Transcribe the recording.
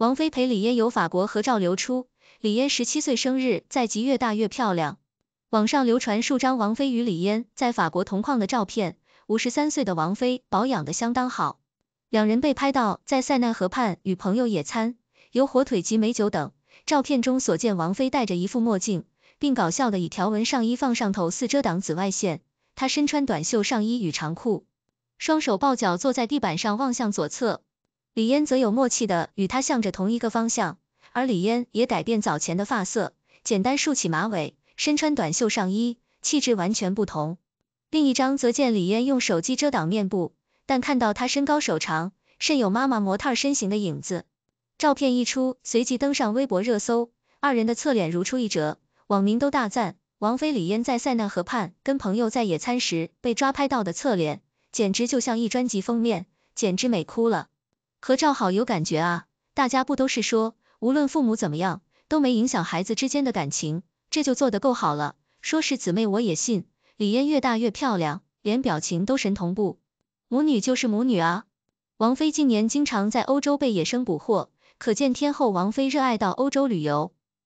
王菲陪李嫣游法国合照流出，李嫣十七岁生日在即，越大越漂亮。网上流传数张王菲与李嫣在法国同框的照片，五十三岁的王菲保养的相当好。两人被拍到在塞纳河畔与朋友野餐，有火腿及美酒等。照片中所见，王菲戴着一副墨镜，并搞笑的以条纹上衣放上头，四遮挡紫外线。她身穿短袖上衣与长裤，双手抱脚坐在地板上，望向左侧。李嫣则有默契的与他向着同一个方向，而李嫣也改变早前的发色，简单束起马尾，身穿短袖上衣，气质完全不同。另一张则见李嫣用手机遮挡面部，但看到她身高手长，甚有妈妈模特身形的影子。照片一出，随即登上微博热搜，二人的侧脸如出一辙，网民都大赞王菲李嫣在塞纳河畔跟朋友在野餐时被抓拍到的侧脸，简直就像一专辑封面，简直美哭了。合照好有感觉啊！大家不都是说，无论父母怎么样，都没影响孩子之间的感情，这就做得够好了。说是姊妹我也信，李嫣越大越漂亮，连表情都神同步，母女就是母女啊！王菲近年经常在欧洲被野生捕获，可见天后王菲热爱到欧洲旅游。